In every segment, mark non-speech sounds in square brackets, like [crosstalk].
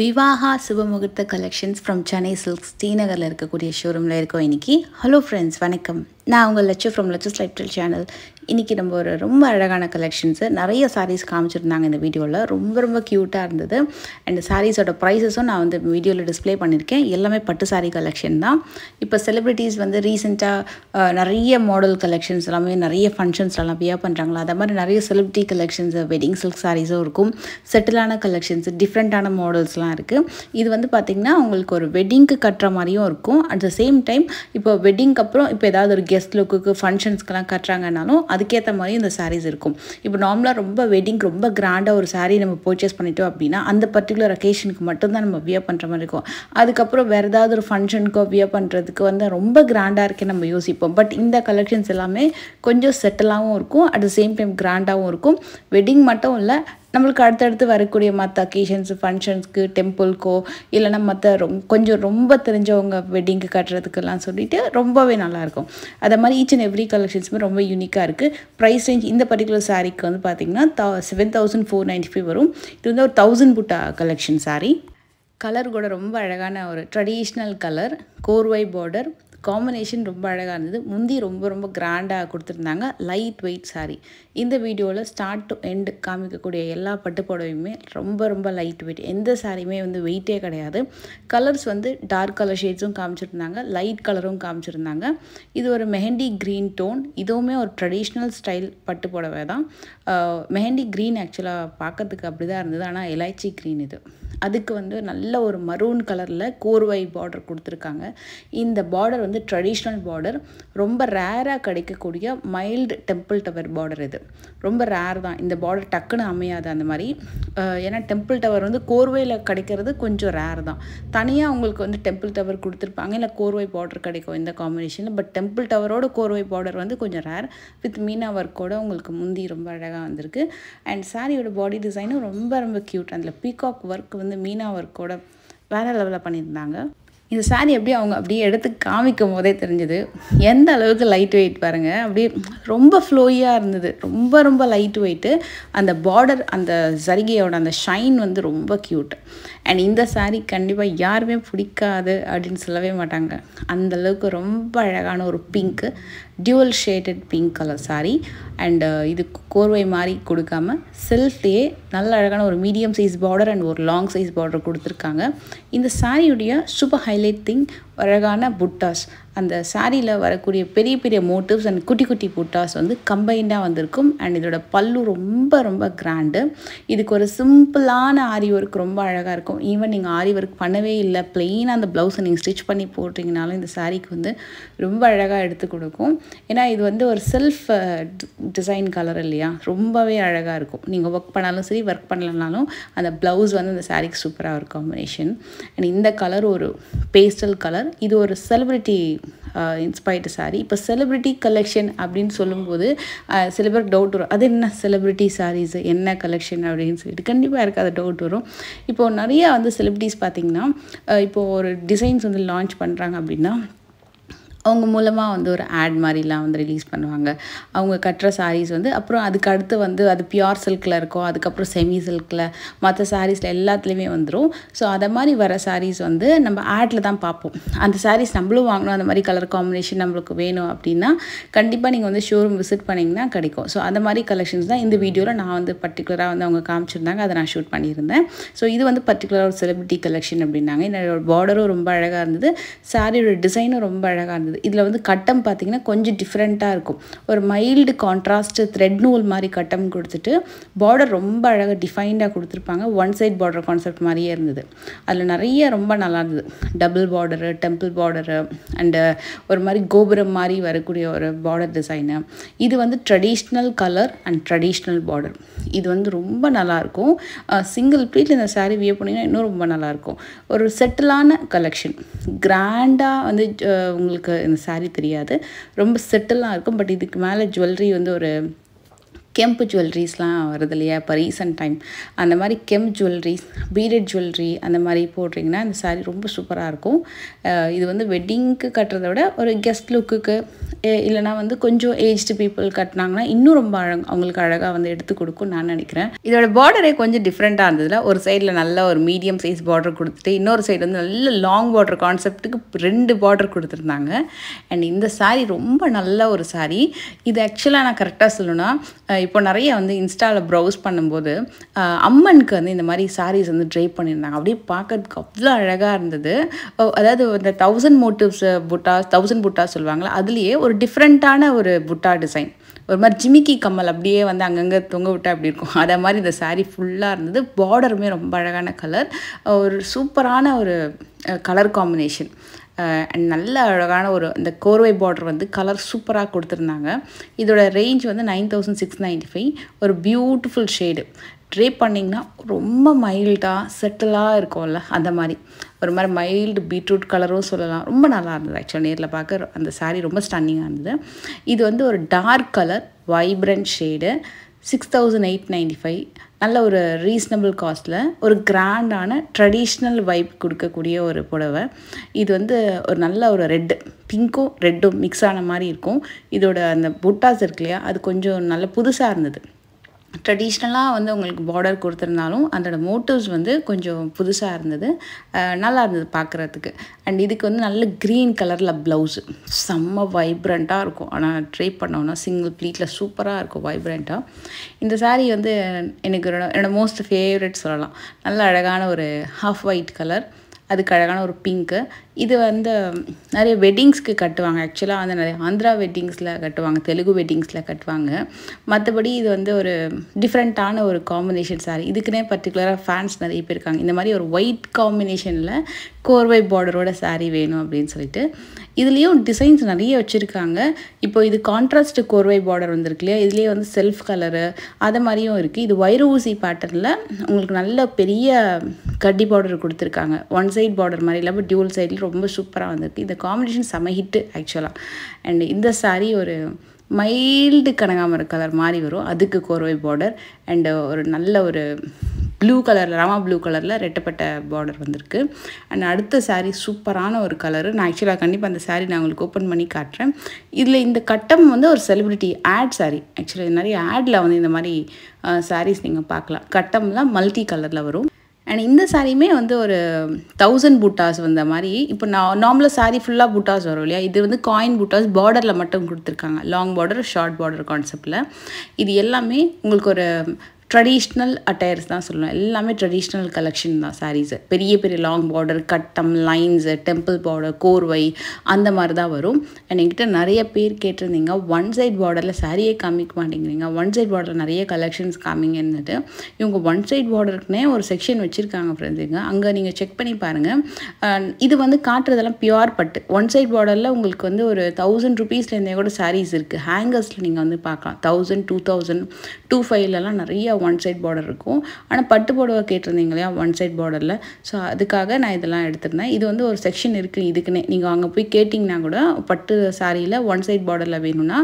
Vivaha Subhamuhurtha collections from Chennai silks ஸ்ரீநகரில் இருக்கக்கூடிய ஷோரூமில் இருக்கோம் இன்றைக்கி ஹலோ ஃப்ரெண்ட்ஸ் வணக்கம் நான் உங்கள் Lakshu from Lakshu's lifestyle channel இன்றைக்கி நம்ம ஒரு ரொம்ப அழகான கலெக்ஷன்ஸு நிறைய சாரீஸ் காமிச்சிருந்தாங்க இந்த வீடியோவில் ரொம்ப ரொம்ப க்யூட்டாக இருந்தது அண்ட் சாரீஸோட ப்ரைஸஸும் நான் வந்து வீடியோவில் டிஸ்பிளே பண்ணியிருக்கேன் எல்லாமே பட்டு சாரீ கலெக்ஷன் தான் இப்போ செலிப்ரிட்டிஸ் வந்து ரீசெண்டாக நிறைய மாடல் கலெக்ஷன்ஸ் எல்லாமே நிறைய ஃபங்க்ஷன்ஸ்லாம் பியா பண்ணுறாங்களா அதை மாதிரி நிறைய செலிப்ரிட்டி கலெக்ஷன்ஸு வெட்டிங் சில்க் சாரீஸும் இருக்கும் செட்டிலான கலெக்ஷன்ஸ் டிஃப்ரெண்ட்டான மாடல்ஸ்லாம் இருக்குது இது வந்து பார்த்திங்கன்னா உங்களுக்கு ஒரு வெட்டிங்க்கு கட்டுற மாதிரியும் இருக்கும் அட் த சேம் டைம் இப்போ வெட்டிங்க்கு அப்புறம் இப்போ ஏதாவது ஒரு கெஸ்ட் லுக்குக்கு ஃபங்க்ஷன்ஸ்க்கெலாம் கட்டுறாங்கனாலும் அதுக்கேற்ற மாதிரி இந்த சாரீஸ் இருக்கும் இப்போ நார்மலாக ரொம்ப வெட்டிங் ரொம்ப கிராண்டாக ஒரு சாரீ நம்ம பர்ச்சேஸ் பண்ணிட்டோம் அப்படின்னா அந்த பர்டிகுலர் அக்கேஷனுக்கு மட்டும்தான் நம்ம வியர் பண்ணுற மாதிரி இருக்கும் அதுக்கப்புறம் வேறு ஏதாவது ஒரு ஃபங்க்ஷனுக்கோ வியர் பண்ணுறதுக்கு வந்து ரொம்ப கிராண்டாக இருக்கே நம்ம யோசிப்போம் பட் இந்த கலெக்ஷன்ஸ் எல்லாமே கொஞ்சம் செட்டிலாகவும் இருக்கும் அட் த சேம் டைம் கிராண்டாகவும் இருக்கும் வெட்டிங் மட்டும் இல்லை நம்மளுக்கு அடுத்தடுத்து வரக்கூடிய மற்ற அக்கேஷன்ஸ் ஃபங்க்ஷன்ஸ்க்கு டெம்பிள்க்கோ இல்லைனா மற்ற ரொம் கொஞ்சம் ரொம்ப தெரிஞ்சவங்க வெட்டிங்க்கு கட்டுறதுக்கெல்லாம் சொல்லிட்டு ரொம்பவே நல்லாயிருக்கும் அதை மாதிரி ஈச் அண்ட் எவ்ரி கலெக்ஷன்ஸுமே ரொம்ப யூனிக்காக இருக்குது ப்ரைஸ் ரேஞ்ச் இந்த பர்டிகுலர் சாரீக்கு வந்து பார்த்திங்கன்னா the seven thousand four ninety five வரும் இது வந்து ஒரு தௌசண்ட் புட்டா கலெக்ஷன் சாரீ கலர் கூட ரொம்ப அழகான ஒரு ட்ரெடிஷ்னல் கலர் கோர்வை பார்டர் காம்பினேஷன் ரொம்ப அழகாக இருந்தது முந்தி ரொம்ப ரொம்ப கிராண்டாக கொடுத்துருந்தாங்க லைட் வெயிட் சாரி இந்த வீடியோவில் ஸ்டார்ட் டு எண்டு காமிக்கக்கூடிய எல்லா பட்டு புடவையுமே ரொம்ப ரொம்ப லைட் வெயிட் எந்த சாரியுமே வந்து வெயிட்டே கிடையாது கலர்ஸ் வந்து டார்க் கலர் ஷேட்ஸும் காமிச்சிருந்தாங்க லைட் கலரும் காமிச்சிருந்தாங்க இது ஒரு மெஹண்டி க்ரீன் டோன் இதுவுமே ஒரு ட்ரெடிஷ்னல் ஸ்டைல் பட்டு புடவை தான் மெஹந்தி க்ரீன் ஆக்சுவலாக பார்க்கறதுக்கு அப்படி தான் இருந்தது ஆனால் எலாய்ச்சி க்ரீன் இது அதுக்கு வந்து நல்ல ஒரு மரூன் கலரில் கோர்வை பார்டர் கொடுத்துருக்காங்க இந்த பார்டர் வந்து ட்ரெடிஷ்னல் பார்டர் ரொம்ப ரேராக கிடைக்கக்கூடிய மைல்டு டெம்பிள் டவர் பார்டர் இது ரொம்ப ரேர் தான் இந்த பார்டர் டக்குன்னு அமையாது அந்த மாதிரி ஏன்னா டெம்பிள் டவர் வந்து கோர்வையில் கிடைக்கிறது கொஞ்சம் ரேர் தான் தனியாக உங்களுக்கு வந்து டெம்பிள் டவர் கொடுத்துருப்பாங்க இல்லை கோர்வை பார்டர் கிடைக்கும் இந்த காம்பினேஷனில் பட் டெம்பிள் டவரோட கோர்வை பார்டர் வந்து கொஞ்சம் ரேர் வித் மீனா ஒர்க்கோட உங்களுக்கு முந்தி ரொம்ப அழகாக வந்திருக்கு அண்ட் சாரியோட பாடி டிசைனும் ரொம்ப ரொம்ப க்யூட் அதில் பீகாக் ஒர்க் வந்து மீனா ஒர்க்கோட வேற லெவலில் பண்ணியிருந்தாங்க இந்த சாரி அப்படியே அவங்க அப்படியே எடுத்து காமிக்கும் போதே தெரிஞ்சது எந்த அளவுக்கு லைட் வெயிட் பாருங்கள் அப்படியே ரொம்ப ஃப்ளோயாக இருந்தது ரொம்ப ரொம்ப லைட் வெயிட்டு அந்த பார்டர் அந்த சரிகையோட அந்த ஷைன் வந்து ரொம்ப க்யூட் அண்ட் இந்த சாரி கண்டிப்பாக யாருமே பிடிக்காது அப்படின்னு சொல்லவே மாட்டாங்க அந்தளவுக்கு ரொம்ப அழகான ஒரு pink dual shaded pink colour sari and இது கோர்வை மாதிரி கொடுக்காம செல்ஃப்லேயே நல்ல அழகான ஒரு மீடியம் சைஸ் பார்டர் அண்ட் ஒரு லாங் சைஸ் பார்டர் கொடுத்துருக்காங்க இந்த சாரியுடைய சூப்பர் ஹைலைட் திங் அழகான புட்டாஸ் அந்த சாரியில் வரக்கூடிய பெரிய பெரிய மோட்டிவ்ஸ் அண்ட் குட்டி குட்டி புட்டாஸ் வந்து கம்பைண்டாக வந்திருக்கும் அண்ட் இதோட பல்லு ரொம்ப ரொம்ப கிராண்டு இதுக்கு ஒரு சிம்பிளான ஆரி ஒர்க் ரொம்ப அழகாக இருக்கும் ஈவன் நீங்கள் ஆரி ஒர்க் பண்ணவே இல்லை பிளெயினாக அந்த ப்ளவுஸை நீங்கள் ஸ்டிச் பண்ணி போட்டிங்கனாலும் இந்த சாரீக்கு வந்து ரொம்ப அழகாக எடுத்து கொடுக்கும் ஏன்னா இது வந்து ஒரு செல்ஃப் டிசைன் கலர் இல்லையா ரொம்பவே அழகாக இருக்கும் நீங்கள் ஒர்க் பண்ணாலும் சரி ஒர்க் பண்ணலனாலும் அந்த ப்ளவுஸ் வந்து அந்த சாரீக்கு சூப்பராக இருக்கும் காம்பினேஷன் அண்ட் இந்த கலர் ஒரு பேஸ்டல் கலர் கலர் இது ஒரு செலிப்ரிட்டி இன்ஸ்பைர்டு சாரீ இப்போ செலிப்ரிட்டி கலெக்ஷன் அப்படின்னு சொல்லும்போது சில பேர் டவுட் வரும் அது என்ன செலிப்ரிட்டி சாரீஸ் என்ன கலெக்ஷன் அப்படின்னு சொல்லிட்டு கண்டிப்பாக இருக்காது டவுட் வரும் இப்போது நிறையா வந்து செலிப்ரிட்டிஸ் பார்த்திங்கன்னா இப்போது ஒரு டிசைன்ஸ் வந்து லான்ச் பண்ணுறாங்க அப்படின்னா அவங்க மூலமாக வந்து ஒரு ஆட் மாதிரிலாம் வந்து ரிலீஸ் பண்ணுவாங்க அவங்க கட்டுற சாரீஸ் வந்து அப்புறம் அதுக்கு அடுத்து வந்து அது பியோர் சில்கில் இருக்கும் அதுக்கப்புறம் செமி சில்கில் மற்ற சாரீஸில் எல்லாத்துலேயுமே வந்துடும் ஸோ அதை மாதிரி வர சாரீஸ் வந்து நம்ம ஆட்டில் தான் பார்ப்போம் அந்த சாரீஸ் நம்மளும் வாங்கணும் அந்த மாதிரி கலர் காம்பினேஷன் நம்மளுக்கு வேணும் அப்படின்னா கண்டிப்பாக நீங்கள் வந்து ஷோரூம் விசிட் பண்ணிங்கன்னா கிடைக்கும் ஸோ அந்த மாதிரி கலெக்ஷன்ஸ் தான் இந்த வீடியோவில் நான் வந்து பர்டிகுலராக வந்து அவங்க காமிச்சிருந்தாங்க அதை நான் ஷூட் பண்ணியிருந்தேன் ஸோ இது வந்து பர்டிகுலராக ஒரு செலிபிரிட்டி கலெக்ஷன் அப்படின்னாங்க என்னோட பார்டரும் ரொம்ப அழகாக இருந்தது சாரியோட டிசைனும் ரொம்ப அழகாக இருந்தது வருது இதில் வந்து கட்டம் பார்த்திங்கன்னா கொஞ்சம் டிஃப்ரெண்ட்டாக இருக்கும் ஒரு மைல்டு கான்ட்ராஸ்ட்டு த்ரெட் நூல் மாதிரி கட்டம் கொடுத்துட்டு பார்டர் ரொம்ப அழகாக டிஃபைண்டாக கொடுத்துருப்பாங்க ஒன் சைட் பார்டர் கான்செப்ட் மாதிரியே இருந்தது அதில் நிறைய ரொம்ப நல்லா இருந்தது double border temple border and ஒரு மாதிரி கோபுரம் மாதிரி வரக்கூடிய ஒரு பார்டர் டிசைனு இது வந்து traditional colour and traditional border இது வந்து ரொம்ப நல்லாயிருக்கும் சிங்கிள் ப்ளீட்டில் இந்த சாரீ வியர் பண்ணிங்கன்னா இன்னும் ரொம்ப நல்லாயிருக்கும் ஒரு செட்டிலான கலெக்ஷன் கிராண்டாக வந்து உங்களுக்கு இந்த சாரீ தெரியாது ரொம்ப செட்டிலாக இருக்கும் பட் இதுக்கு மேலே ஜுவல்லரி வந்து ஒரு கெம்ப் ஜுவல்லரிஸ்லாம் வருது இல்லையா இப்போ ரீசெண்ட் டைம் அந்த மாதிரி கெம்ப் ஜுவல்லரிஸ் பீடட் ஜுவல்லரி அந்த மாதிரி போடுறீங்கன்னா அந்த சாரீ ரொம்ப சூப்பராக இருக்கும் இது வந்து வெட்டிங்க்கு கட்டுறத விட ஒரு கெஸ்ட் லுக்குக்கு இல்லைனா வந்து கொஞ்சம் ஏஜ்டு பீப்புள் கட்டினாங்கன்னா இன்னும் ரொம்ப அழகு அவங்களுக்கு அழகாக வந்து எடுத்து கொடுக்கும் நான் நினைக்கிறேன் இதோட பார்டரே கொஞ்சம் டிஃப்ரெண்ட்டாக இருந்ததில்ல ஒரு சைடில் நல்ல ஒரு மீடியம் சைஸ் பார்டர் கொடுத்துட்டு இன்னொரு சைடு வந்து நல்ல லாங் பார்டர் கான்செப்ட்டுக்கு ரெண்டு பார்டர் கொடுத்துருந்தாங்க அண்ட் இந்த சாரீ ரொம்ப நல்ல ஒரு சாரீ இது ஆக்சுவலாக நான் கரெக்டாக சொல்லணும்னா இப்போ நிறைய வந்து இன்ஸ்டாவில் ப்ரௌஸ் பண்ணும்போது அம்மனுக்கு வந்து இந்த மாதிரி சாரீஸ் வந்து ட்ரை பண்ணியிருந்தாங்க அப்படியே பார்க்கறதுக்கு அவ்வளோ அழகாக இருந்தது அதாவது இந்த தௌசண்ட் மோட்டிவ்ஸ் புட்டா தௌசண்ட் புட்டா சொல்லுவாங்களே அதுலேயே ஒரு டிஃப்ரெண்ட்டான ஒரு புட்டா டிசைன் ஒரு மாதிரி ஜிமிக்கி கம்மல் அப்படியே வந்து அங்கங்கே தொங்க விட்டா அப்படி இருக்கும் [laughs] அதே மாதிரி இந்த சாரீ ஃபுல்லாக இருந்தது பார்டருமே ரொம்ப அழகான கலர் ஒரு சூப்பரான ஒரு கலர் காம்பினேஷன் அண்ட் நல்ல அழகான ஒரு இந்த கோர்வை பார்டர் வந்து கலர் சூப்பராக கொடுத்துருந்தாங்க இதோட ரேஞ்ச் வந்து nine thousand six ninety five ஒரு பியூட்டிஃபுல் ஷேடு ட்ரே பண்ணிங்கன்னா ரொம்ப மைல்டாக செட்டிலாக இருக்கும்ல அந்த மாதிரி ஒரு மாதிரி மைல்டு பீட்ரூட் கலரும் சொல்லலாம் ரொம்ப நல்லா இருந்தது ஆக்சுவலாக நேரில் பார்க்க அந்த சாரீ ரொம்ப ஸ்டன்னிங்காக இருந்தது இது வந்து ஒரு dark colour vibrant shade six thousand eight ninety five நல்ல ஒரு ரீசனபிள் காஸ்ட்டில் ஒரு கிராண்டான ட்ரெடிஷ்னல் வைப் கொடுக்கக்கூடிய ஒரு புடவை இது வந்து ஒரு நல்ல ஒரு ரெட்டு பிங்க்கும் ரெட்டும் மிக்ஸ் ஆன மாதிரி இருக்கும் இதோட அந்த புட்டாஸ் இருக்கு இல்லையா அது கொஞ்சம் நல்ல புதுசாக இருந்தது ட்ரெடிஷ்னலாக வந்து உங்களுக்கு பார்டர் கொடுத்துருந்தாலும் அதோட மோட்டிவ்ஸ் வந்து கொஞ்சம் புதுசாக இருந்தது நல்லா இருந்தது பார்க்குறதுக்கு அண்ட் இதுக்கு வந்து நல்ல க்ரீன் கலரில் ப்ளவுஸு செம்ம வைப்ரண்ட்டாக இருக்கும் ஆனால் ட்ரை பண்ணோன்னா சிங்கிள் ப்ளீட்டில் சூப்பராக இருக்கும் வைப்ரண்ட்டாக இந்த சாரீ வந்து எனக்கு என்னோட மோஸ்ட் ஃபேவரட் சொல்லலாம் நல்ல அழகான ஒரு ஹாஃப் ஒயிட் கலர் அதுக்கு அழகான ஒரு பிங்க்கு இது வந்து நிறைய வெட்டிங்ஸ்க்கு கட்டுவாங்க ஆக்சுவலாக வந்து நிறைய ஆந்திரா வெட்டிங்ஸில் கட்டுவாங்க தெலுங்கு வெட்டிங்ஸில் கட்டுவாங்க மற்றபடி இது வந்து ஒரு டிஃப்ரெண்ட்டான ஒரு காம்பினேஷன் சாரி இதுக்குன்னே பர்டிகுலராக ஃபேன்ஸ் நிறைய பேர் இருக்காங்க இந்த மாதிரி ஒரு ஒயிட் காம்பினேஷனில் கோர்வை பார்டரோட சாரி வேணும் அப்படின்னு சொல்லிட்டு இதுலேயும் டிசைன்ஸ் நிறைய வச்சுருக்காங்க இப்போ இது கான்ட்ராஸ்ட் கோர்வை பார்டர் வந்துருக்கு இல்லையா இதுலேயே வந்து செல்ஃப் கலரு அது மாதிரியும் இருக்குது இது வயிறு ஊசி பேட்டர்னில் உங்களுக்கு நல்ல பெரிய கட்டி பார்டர் கொடுத்துருக்காங்க ஒன் சைட் பார்டர் மாதிரி இல்லாமல் டியூல் சைடில் ரொம்ப சூப்பராக வந்திருக்கு இந்த காம்பினேஷன் செம ஹிட்டு ஆக்சுவலாக அண்ட் இந்த சாரீ ஒரு மைல்டு கனகாமர கலர் மாதிரி வரும் அதுக்கு கோர்வை பார்டர் அண்டு ஒரு நல்ல ஒரு ப்ளூ கலரில் ராமா ப்ளூ கலரில் ரெட்டப்பட்ட பார்டர் வந்திருக்கு அண்ட் அடுத்த சாரீ சூப்பரான ஒரு கலரு நான் ஆக்சுவலாக கண்டிப்பாக அந்த சாரீ நான் உங்களுக்கு ஓப்பன் பண்ணி காட்டுறேன் இதில் இந்த கட்டம் வந்து ஒரு செலிப்ரிட்டி ஆட் சாரீ ஆக்சுவலாக நிறைய ஆடில் வந்து இந்த மாதிரி சாரீஸ் நீங்கள் பார்க்கலாம் கட்டம்லாம் மல்டி கலரில் வரும் அண்ட் இந்த சாரியுமே வந்து ஒரு தௌசண்ட் பூட்டாஸ் வந்த மாதிரி இப்போ நான் நார்மலாக சாரி ஃபுல்லாக பூட்டாஸ் வரும் இல்லையா இது வந்து காயின் பூட்டாஸ் பார்டரில் மட்டும் கொடுத்துருக்காங்க லாங் பார்டர் ஷார்ட் பார்டர் கான்செப்டில் இது எல்லாமே உங்களுக்கு ஒரு ட்ரெடிஷ்னல் அட்டையர்ஸ் தான் சொல்லணும் எல்லாமே ட்ரெடிஷ்னல் கலெக்ஷன் தான் சாரீஸு பெரிய பெரிய லாங் பார்டர் கட்டம் லைன்ஸு டெம்பிள் பார்டர் கோர்வை அந்த மாதிரி தான் வரும் அண்ட் என்கிட்ட நிறைய பேர் கேட்டிருந்தீங்க ஒன் சைட் பார்டரில் சாரியே காமிக்க மாட்டேங்கிறீங்க ஒன் சைட் பார்டரில் நிறைய கலெக்ஷன்ஸ் காமிங்கன்னுட்டு இவங்க ஒன் சைட் பார்டருக்குனே ஒரு செக்ஷன் வச்சுருக்காங்க ஃப்ரெண்ட்ஸுங்க அங்கே நீங்கள் செக் பண்ணி பாருங்கள் இது வந்து காட்டுறதெல்லாம் பியூர் பட்டு ஒன் சைட் பார்டரில் உங்களுக்கு வந்து ஒரு தௌசண்ட் ருபீஸ்லேருந்தே கூட சாரீஸ் இருக்குது ஹேங்கர்ஸில் நீங்கள் வந்து பார்க்கலாம் தௌசண்ட் டூ தௌசண்ட் டூ ஃபைவ்லலாம் நிறையா ஒன் சைட் பார்டர் இருக்கும் ஆனால் பட்டு போடவை கேட்டிருந்தீங்க இல்லையா ஒன் சைட் பார்டரில் ஸோ அதுக்காக நான் இதெல்லாம் எடுத்திருந்தேன் இது வந்து ஒரு செக்ஷன் இருக்குது இதுக்குன்னே நீங்கள் அங்கே போய் கேட்டிங்கன்னா கூட பட்டு சாரியில் ஒன் சைட் பார்டரில் வேணும்னா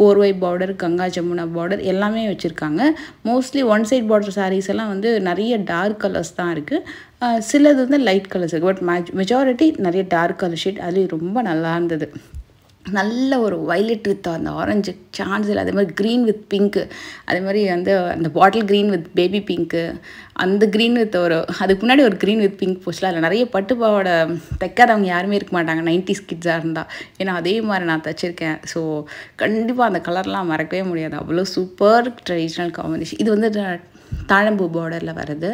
கோர்வை பார்டர் கங்கா ஜமுனா பார்டர் எல்லாமே வச்சுருக்காங்க mostly one side border saris எல்லாம் வந்து நிறைய டார்க் கலர்ஸ் தான் இருக்குது சிலது வந்து லைட் கலர்ஸ் இருக்குது பட் மெஜாரிட்டி நிறைய டார்க் கலர் ஷேட் அதுலேயும் ரொம்ப நல்லா இருந்தது நல்ல ஒரு வைலட் வித் அந்த ஆரஞ்சு சான்ஸில் அதே மாதிரி க்ரீன் வித் பிங்க்கு அதே மாதிரி வந்து அந்த bottle green with baby pink அந்த க்ரீன் வித் ஒரு அதுக்கு முன்னாடி ஒரு க்ரீன் வித் பிங்க் போஸ்ட்லாம் அதில் நிறைய பட்டு பட்டுப்பாவோட தைக்காதவங்க யாருமே இருக்க மாட்டாங்க நைன்டிஸ் கிட்ஸாக இருந்தால் ஏன்னா அதே மாதிரி நான் தைச்சிருக்கேன் ஸோ கண்டிப்பாக அந்த கலர்லாம் மறக்கவே முடியாது அவ்வளோ சூப்பர் ட்ரெடிஷ்னல் காம்பினேஷன் இது வந்து தாழம்பூ பார்டரில் வருது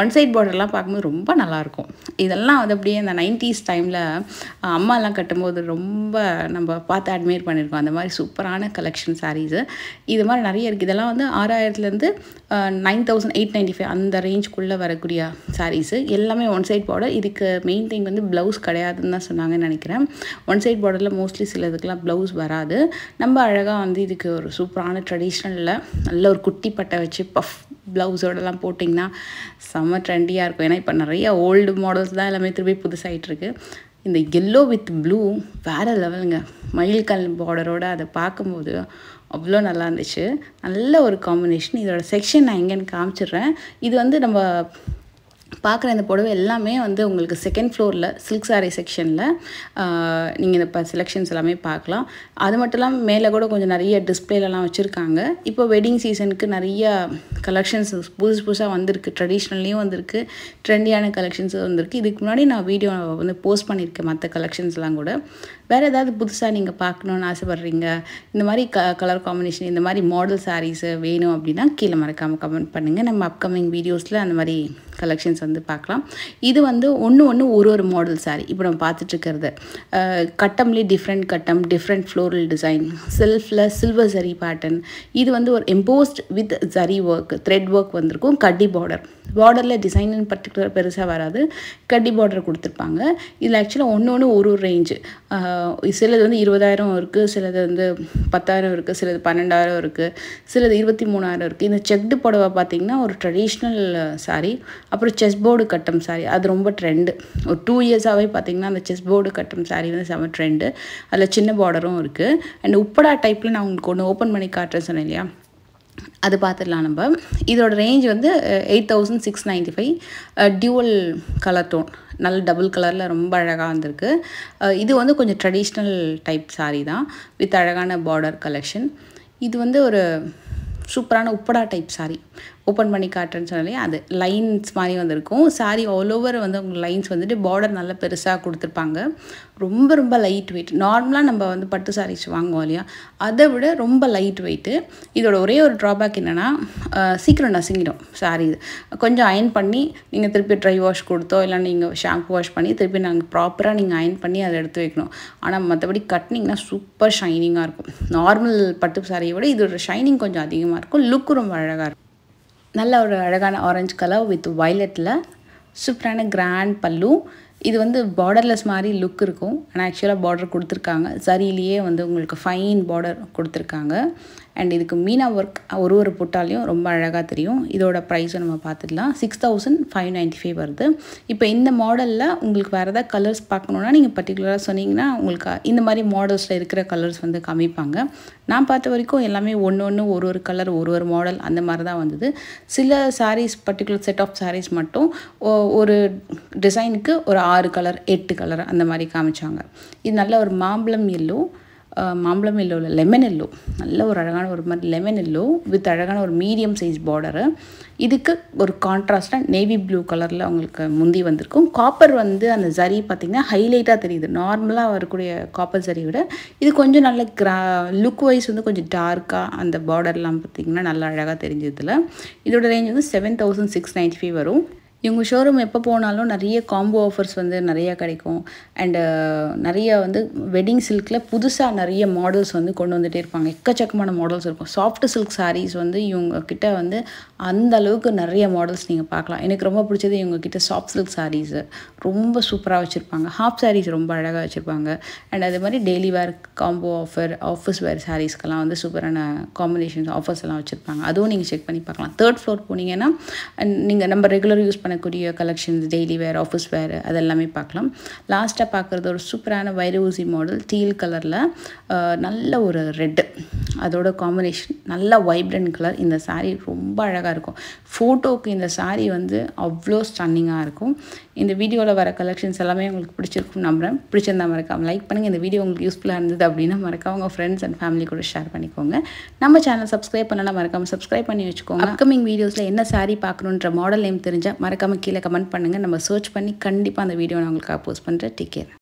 ஒன் சைட் பார்டர்லாம் பார்க்கும்போது ரொம்ப நல்லாயிருக்கும் இதெல்லாம் வந்து அப்படியே இந்த நைன்டிஸ் டைமில் அம்மாலாம் கட்டும்போது ரொம்ப நம்ம பார்த்து அட்மையர் பண்ணியிருக்கோம் அந்த மாதிரி சூப்பரான கலெக்ஷன் சாரீஸு இது மாதிரி நிறைய இருக்குது இதெல்லாம் வந்து ஆறாயிரத்துலேருந்து nine thousand eight ninety five அந்த ரேஞ்சுக்குள்ளே வரக்கூடிய சாரீஸு எல்லாமே ஒன் சைட் பார்டர் இதுக்கு மெயின் திங் வந்து ப்ளவுஸ் கிடையாதுன்னு தான் சொன்னாங்கன்னு நினைக்கிறேன் ஒன் சைட் பார்டரில் மோஸ்ட்லி சிலதுக்கெலாம் ப்ளவுஸ் வராது நம்ம அழகாக வந்து இதுக்கு ஒரு சூப்பரான ட்ரெடிஷ்னலில் நல்ல ஒரு குட்டி பட்டை வச்சு பஃப் ப்ளவுஸோடலாம் போட்டிங்கன்னா செம்ம ட்ரெண்டியாக இருக்கும் ஏன்னா இப்போ நிறைய ஓல்டு மாடல்ஸ் தான் எல்லாமே திருப்பி புதுசாகிட்டுருக்கு இந்த எல்லோ வித் ப்ளூ வேறு லெவலுங்க மயில் கல் பார்டரோடு அதை பார்க்கும்போது அவ்வளோ நல்லா இருந்துச்சு நல்ல ஒரு காம்பினேஷன் இதோட செக்ஷன் நான் எங்கேன்னு காமிச்சிடுறேன் இது வந்து நம்ம பார்க்குற இந்த புடவை எல்லாமே வந்து உங்களுக்கு செகண்ட் ஃப்ளோரில் சில்க் சாரி செக்ஷனில் நீங்கள் இந்த இப்போ செலெக்ஷன்ஸ் எல்லாமே பார்க்கலாம் அது மட்டும் இல்லாமல் மேலே கூட கொஞ்சம் நிறைய டிஸ்பிளேலலாம் வச்சுருக்காங்க இப்போ வெட்டிங் சீசனுக்கு நிறைய கலெக்ஷன்ஸ் புதுசு புதுசாக வந்திருக்கு ட்ரெடிஷ்னல்லையும் வந்திருக்கு ட்ரெண்டியான கலெக்ஷன்ஸும் வந்திருக்கு இதுக்கு முன்னாடி நான் வீடியோ வந்து போஸ்ட் பண்ணியிருக்கேன் மற்ற கலெக்ஷன்ஸ்லாம் கூட வேறு ஏதாவது புதுசாக நீங்கள் பார்க்கணுன்னு ஆசைப்பட்றீங்க இந்த மாதிரி க கலர் காம்பினேஷன் இந்த மாதிரி மாடல் சாரீஸு வேணும் அப்படின்னா கீழே மறக்காமல் கமெண்ட் பண்ணுங்கள் நம்ம அப்கமிங் வீடியோஸில் அந்த மாதிரி கலெக்ஷன்ஸ் வந்து பார்க்கலாம் இது வந்து ஒன்று ஒன்று ஒரு ஒரு மாடல் சாரீ இப்போ நம்ம பார்த்துட்ருக்கிறது கட்டம்லேயே டிஃப்ரெண்ட் கட்டம் டிஃப்ரெண்ட் ஃப்ளோரல் டிசைன் செல்ஃபில் சில்வர் சரி பேட்டர்ன் இது வந்து ஒரு embossed with zari work thread work வந்திருக்கும் கட்டி பார்டர் பார்டரில் டிசைன் பர்டிகுலர் பெருசாக வராது கட்டி பார்டர் கொடுத்துருப்பாங்க இதில் ஆக்சுவலாக ஒன்று ஒன்று ஒரு ஒரு ரேஞ்சு சிலது வந்து இருபதாயிரம் இருக்குது சிலது வந்து பத்தாயிரம் இருக்குது சிலது பன்னெண்டாயிரம் இருக்குது சிலது இருபத்தி மூணாயிரம் இருக்குது இந்த செக்டு புடவை பார்த்திங்கன்னா ஒரு ட்ரெடிஷ்னல் சாரீ அப்புறம் செஸ் போர்டு கட்டம் சாரீ அது ரொம்ப ட்ரெண்டு ஒரு டூ இயர்ஸாகவே பார்த்திங்கன்னா அந்த செஸ் போர்டு கட்டம் சாரீ வந்து செம ட்ரெண்டு அதில் சின்ன பார்டரும் இருக்குது அண்ட் உப்படா டைப்பில் நான் உங்களுக்கு ஒன்று ஓப்பன் பண்ணி காட்டுறேன் சொன்னேன் இல்லையா அது பார்த்துடலாம் நம்ம இதோட ரேஞ்ச் வந்து eight thousand six ninety five dual colour tone நல்ல டபுள் கலரில் ரொம்ப அழகாக வந்திருக்கு இது வந்து கொஞ்சம் ட்ரெடிஷ்னல் டைப் சாரீ தான் வித் அழகான பார்டர் கலெக்ஷன் இது வந்து ஒரு சூப்பரான உப்படா டைப் சாரி ஓப்பன் பண்ணி காட்டுறேன்னு சொன்னாலே அது லைன்ஸ் மாதிரி வந்திருக்கும் சாரி ஆல் ஓவர் வந்து அவங்க லைன்ஸ் வந்துட்டு பார்டர் நல்லா பெருசாக கொடுத்துருப்பாங்க ரொம்ப ரொம்ப லைட் வெயிட் நார்மலாக நம்ம வந்து பட்டு சாரீஸ் வாங்குவோம் இல்லையா அதை விட ரொம்ப லைட் வெயிட்டு இதோட ஒரே ஒரு ட்ராபேக் என்னென்னா சீக்கிரம் நசுங்கிடும் சாரீ கொஞ்சம் அயன் பண்ணி நீங்கள் திருப்பி ட்ரை வாஷ் கொடுத்தோ இல்லை நீங்கள் ஷாம்பு வாஷ் பண்ணி திருப்பி நாங்கள் ப்ராப்பராக நீங்கள் அயன் பண்ணி அதை எடுத்து வைக்கணும் ஆனால் மற்றபடி கட்டினீங்கன்னா சூப்பர் ஷைனிங்காக இருக்கும் நார்மல் பட்டு சாரியை விட இதோட ஷைனிங் கொஞ்சம் அதிகமாக இருக்கும் லுக்கு ரொம்ப அழகாக இருக்கும் நல்ல ஒரு அழகான ஆரஞ்சு கலர் வித் வயலட்டில் சூப்பரான கிராண்ட் பல்லு இது வந்து பார்டர்லெஸ் மாதிரி லுக் இருக்கும் ஆனால் ஆக்சுவலாக பார்டர் கொடுத்துருக்காங்க சரியிலேயே வந்து உங்களுக்கு ஃபைன் பார்டர் கொடுத்துருக்காங்க அண்ட் இதுக்கு மீனா ஒர்க் ஒரு ஒரு புட்டாலையும் ரொம்ப அழகாக தெரியும் இதோட ப்ரைஸும் நம்ம பார்த்துக்கலாம் six thousand five ninety five வருது இப்போ இந்த மாடலில் உங்களுக்கு வேறு ஏதாவது கலர்ஸ் பார்க்கணுன்னா நீங்கள் பர்டிகுலராக சொன்னீங்கன்னா உங்களுக்கு இந்த மாதிரி மாடல்ஸில் இருக்கிற கலர்ஸ் வந்து காமிப்பாங்க நான் பார்த்த வரைக்கும் எல்லாமே ஒன்று ஒன்று ஒரு ஒரு கலர் ஒரு ஒரு மாடல் அந்த மாதிரி தான் வந்தது சில sarees particular set of sarees மட்டும் ஒரு டிசைனுக்கு ஒரு ஆறு கலர் எட்டு கலர் அந்த மாதிரி காமிச்சாங்க இது நல்ல ஒரு மாம்பழம் எல்லோ மாம்பழம் எல்லோ இல்லை லெமன் எல்லோ நல்ல ஒரு அழகான ஒரு மாதிரி லெமன் எல்லோ வித் அழகான ஒரு மீடியம் சைஸ் பார்டரு இதுக்கு ஒரு கான்ட்ராஸ்டாக நேவி ப்ளூ கலரில் அவங்களுக்கு முந்தி வந்திருக்கும் காப்பர் வந்து அந்த ஜரி பார்த்திங்கன்னா ஹைலைட்டாக தெரியுது நார்மலாக வரக்கூடிய காப்பர் ஜரியை விட இது கொஞ்சம் நல்ல கிரா லுக் வைஸ் வந்து கொஞ்சம் டார்க்காக அந்த பார்டர்லாம் பார்த்திங்கன்னா நல்லா அழகாக தெரிஞ்சதில் இதோட ரேஞ்ச் வந்து seven thousand six ninety five வரும் இவங்க ஷோரூம் எப்போ போனாலும் நிறைய காம்போ ஆஃபர்ஸ் வந்து நிறையா கிடைக்கும் அண்டு நிறைய வந்து வெட்டிங் சில்கில் புதுசாக நிறைய மாடல்ஸ் வந்து கொண்டு வந்துகிட்டே இருப்பாங்க எக்கச்சக்கமான மாடல்ஸ் இருக்கும் சாஃப்ட் சில்க் சாரீஸ் வந்து இவங்க கிட்ட வந்து அந்த அளவுக்கு நிறைய மாடல்ஸ் நீங்கள் பார்க்கலாம் எனக்கு ரொம்ப பிடிச்சது இவங்க கிட்ட சாஃப்ட் சில்க் சாரீஸ் ரொம்ப சூப்பராக வச்சுருப்பாங்க ஹாஃப் சாரீஸ் ரொம்ப அழகாக வச்சுருப்பாங்க அண்ட் அதே மாதிரி daily wear combo offer office wear சாரீஸ்க்கெல்லாம் வந்து சூப்பரான காம்பினேஷன்ஸ் ஆஃபர்ஸ் எல்லாம் வச்சுருப்பாங்க அதுவும் நீங்கள் செக் பண்ணி பார்க்கலாம் தேர்ட் ஃப்ளோர் போனீங்கன்னா நீங்கள் நம்ம ரெகுலர் யூஸ் பண்ண பண்ணக்கூடிய collections daily wear office wear அதெல்லாமே பார்க்கலாம் லாஸ்ட்டாக பார்க்குறது ஒரு சூப்பரான வைர ஊசி மாடல் டீல் கலரில் நல்ல ஒரு ரெட்டு அதோட காம்பினேஷன் நல்லா வைப்ரண்ட் கலர் இந்த சாரீ ரொம்ப அழகாக இருக்கும் ஃபோட்டோவுக்கு இந்த சாரீ வந்து அவ்வளோ ஸ்டன்னிங்காக இருக்கும் இந்த வீடியோவில் வர கலெக்ஷன்ஸ் எல்லாமே உங்களுக்கு பிடிச்சிருக்கும் நம்புகிறேன் பிடிச்சிருந்தா மறக்காமல் லைக் பண்ணுங்கள் இந்த வீடியோ உங்களுக்கு யூஸ்ஃபுல்லாக இருந்தது அப்படின்னா மறக்காம உங்கள் ஃப்ரெண்ட்ஸ் அண்ட் ஃபேமிலி கூட ஷேர் பண்ணிக்கோங்க நம்ம சேனல் சப்ஸ்கிரைப் பண்ணலாம் மறக்காமல் சப்ஸ்கிரைப் பண்ணி வச்சுக்கோங்க அப்கமிங் வீடியோஸில் என்ன சாரீ பார்க்கணுன்ற மாடல் நேம் தெரிஞ்சால் மறக்காமல் கீழே கமெண்ட் பண்ணுங்கள் நம்ம சர்ச் பண்ணி கண்டிப்பாக அந்த வீடியோ நான் உங்களுக்கு அப்போஸ் பண்ணுறேன் டேக் கேர்